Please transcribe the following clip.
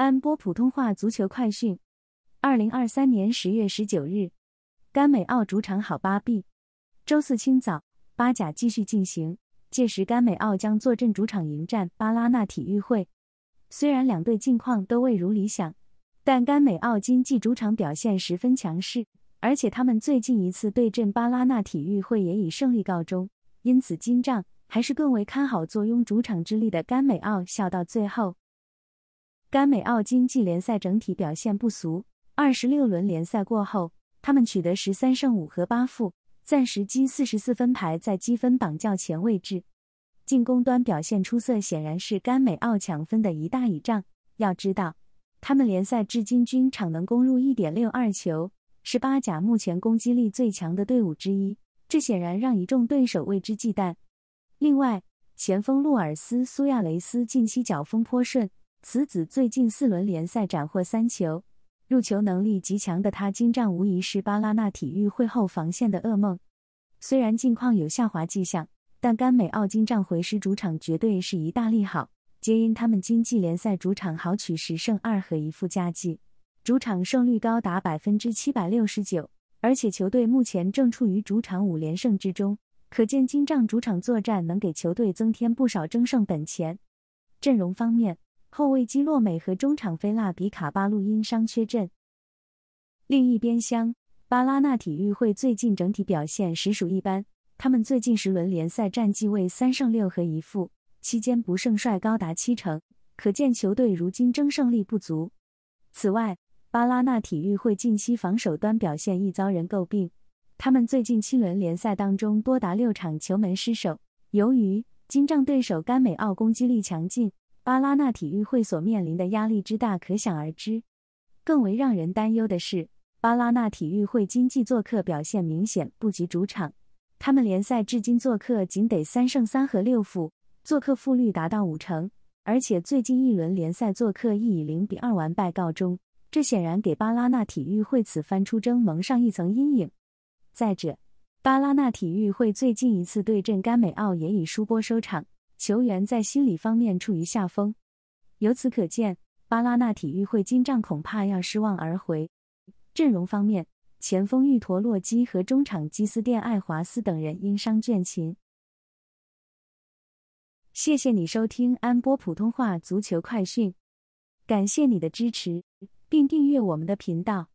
安播普通话足球快讯：二零二三年十月十九日，甘美奥主场好巴闭，周四清早，巴甲继续进行，届时甘美奥将坐镇主场迎战巴拉纳体育会。虽然两队近况都未如理想，但甘美奥今季主场表现十分强势，而且他们最近一次对阵巴拉纳体育会也以胜利告终，因此今仗还是更为看好坐拥主场之力的甘美奥笑到最后。甘美奥经济联赛整体表现不俗，二十六轮联赛过后，他们取得十三胜五和八负，暂时积四十四分，排在积分榜较前位置。进攻端表现出色，显然是甘美奥抢分的一大倚仗。要知道，他们联赛至今均场能攻入一点六二球，是八甲目前攻击力最强的队伍之一，这显然让一众对手为之忌惮。另外，前锋路尔斯·苏亚雷斯近期脚风颇顺。此子最近四轮联赛斩获三球，入球能力极强的他，金帐无疑是巴拉纳体育会后防线的噩梦。虽然近况有下滑迹象，但甘美奥金帐回师主场绝对是一大利好，皆因他们经济联赛主场豪取十胜二和一负佳绩，主场胜率高达百分之七百六十九，而且球队目前正处于主场五连胜之中，可见金帐主场作战能给球队增添不少争胜本钱。阵容方面。后卫基洛美和中场菲腊比卡巴路因伤缺阵。另一边厢，巴拉纳体育会最近整体表现实属一般。他们最近十轮联赛战绩为三胜六和一负，期间不胜率高达七成，可见球队如今争胜利不足。此外，巴拉纳体育会近期防守端表现亦遭人诟病。他们最近七轮联赛当中多达六场球门失守。由于金帐对手甘美奥攻击力强劲。巴拉纳体育会所面临的压力之大，可想而知。更为让人担忧的是，巴拉纳体育会经济做客表现明显不及主场。他们联赛至今做客仅得三胜三和六负，做客负率达到五成，而且最近一轮联赛做客亦以零比二完败告终。这显然给巴拉纳体育会此番出征蒙上一层阴影。再者，巴拉纳体育会最近一次对阵甘美奥也以输波收场。球员在心理方面处于下风，由此可见，巴拉纳体育会今仗恐怕要失望而回。阵容方面，前锋玉陀洛基和中场基斯甸·爱华斯等人因伤倦勤。谢谢你收听安波普通话足球快讯，感谢你的支持，并订阅我们的频道。